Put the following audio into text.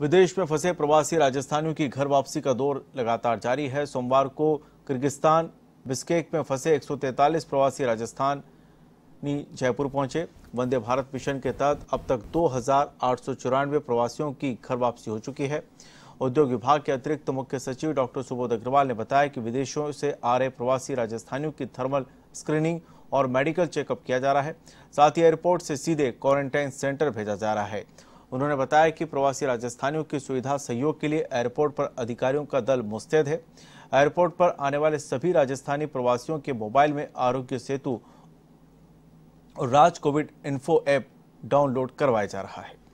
विदेश में फंसे प्रवासी राजस्थानियों की घर वापसी का दौर लगातार जारी है सोमवार को किर्गिस्तान बिस्केक में फंसे 143 प्रवासी राजस्थानी जयपुर पहुंचे वंदे भारत मिशन के तहत अब तक दो प्रवासियों की घर वापसी हो चुकी है उद्योग विभाग के अतिरिक्त तो मुख्य सचिव डॉक्टर सुबोध अग्रवाल ने बताया कि विदेशों से आ रहे प्रवासी राजस्थानियों की थर्मल स्क्रीनिंग और मेडिकल चेकअप किया जा रहा है साथ ही एयरपोर्ट से सीधे क्वारंटाइन सेंटर भेजा जा रहा है उन्होंने बताया कि प्रवासी राजस्थानियों की सुविधा सहयोग के लिए एयरपोर्ट पर अधिकारियों का दल मुस्तैद है एयरपोर्ट पर आने वाले सभी राजस्थानी प्रवासियों के मोबाइल में आरोग्य सेतु और Raj covid info app download करवाया जा रहा है